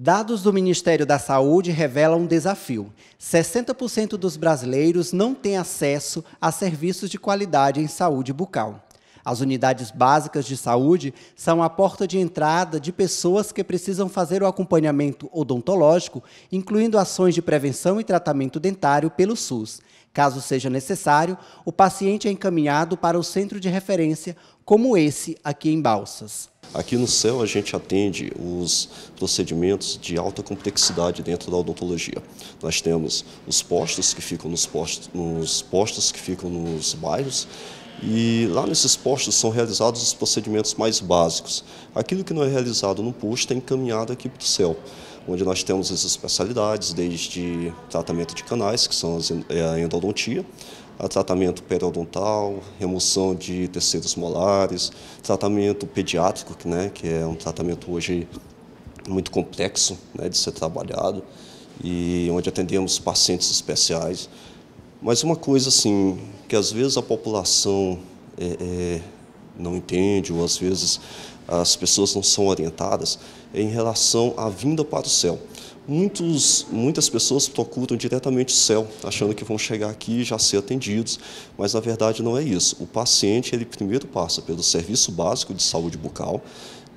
Dados do Ministério da Saúde revelam um desafio. 60% dos brasileiros não têm acesso a serviços de qualidade em saúde bucal. As unidades básicas de saúde são a porta de entrada de pessoas que precisam fazer o acompanhamento odontológico, incluindo ações de prevenção e tratamento dentário pelo SUS. Caso seja necessário, o paciente é encaminhado para o centro de referência, como esse aqui em Balsas. Aqui no céu a gente atende os procedimentos de alta complexidade dentro da odontologia. Nós temos os postos que ficam nos postos, nos postos que ficam nos bairros e lá nesses postos são realizados os procedimentos mais básicos. Aquilo que não é realizado no posto é encaminhado aqui para o céu onde nós temos as especialidades, desde tratamento de canais, que são as, é, a endodontia, a tratamento periodontal, remoção de tecidos molares, tratamento pediátrico, que, né, que é um tratamento hoje muito complexo né, de ser trabalhado, e onde atendemos pacientes especiais. Mas uma coisa assim, que às vezes a população é, é, não entende, ou às vezes as pessoas não são orientadas em relação à vinda para o céu. Muitos, muitas pessoas procuram diretamente o céu, achando que vão chegar aqui e já ser atendidos, mas na verdade não é isso. O paciente ele primeiro passa pelo serviço básico de saúde bucal,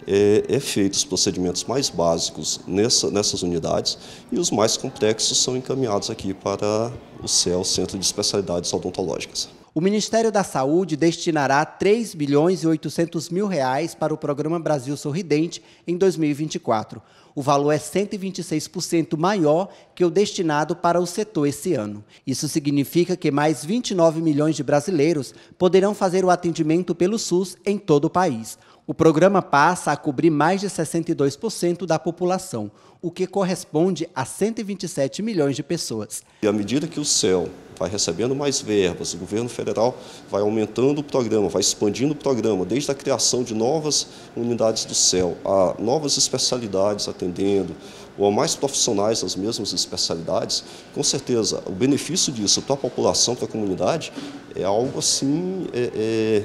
é, é feito os procedimentos mais básicos nessa, nessas unidades e os mais complexos são encaminhados aqui para o CEL, Centro de Especialidades Odontológicas. O Ministério da Saúde destinará 3 bilhões e 800 mil reais para o Programa Brasil Sorridente em 2024. O valor é 126% maior que o destinado para o setor esse ano. Isso significa que mais 29 milhões de brasileiros poderão fazer o atendimento pelo SUS em todo o país o programa passa a cobrir mais de 62% da população, o que corresponde a 127 milhões de pessoas. E à medida que o céu vai recebendo mais verbas, o governo federal vai aumentando o programa, vai expandindo o programa, desde a criação de novas unidades do céu, a novas especialidades atendendo, ou a mais profissionais das mesmas especialidades, com certeza o benefício disso para a população, para a comunidade, é algo assim. É,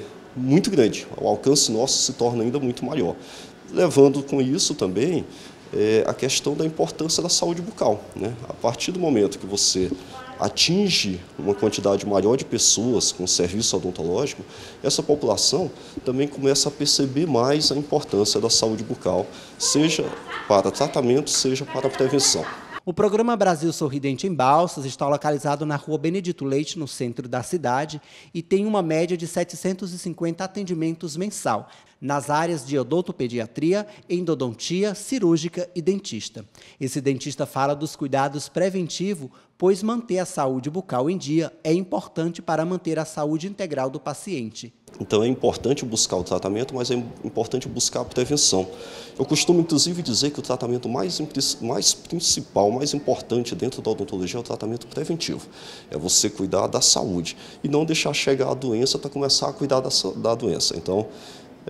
é muito grande. O alcance nosso se torna ainda muito maior. Levando com isso também é, a questão da importância da saúde bucal. Né? A partir do momento que você atinge uma quantidade maior de pessoas com serviço odontológico, essa população também começa a perceber mais a importância da saúde bucal, seja para tratamento, seja para prevenção. O programa Brasil Sorridente em Balsas está localizado na rua Benedito Leite, no centro da cidade, e tem uma média de 750 atendimentos mensal, nas áreas de odontopediatria, endodontia, cirúrgica e dentista. Esse dentista fala dos cuidados preventivos pois manter a saúde bucal em dia é importante para manter a saúde integral do paciente. Então é importante buscar o tratamento, mas é importante buscar a prevenção. Eu costumo inclusive dizer que o tratamento mais, mais principal, mais importante dentro da odontologia é o tratamento preventivo. É você cuidar da saúde e não deixar chegar a doença para começar a cuidar da, da doença. Então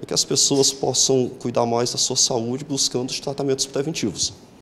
é que as pessoas possam cuidar mais da sua saúde buscando os tratamentos preventivos.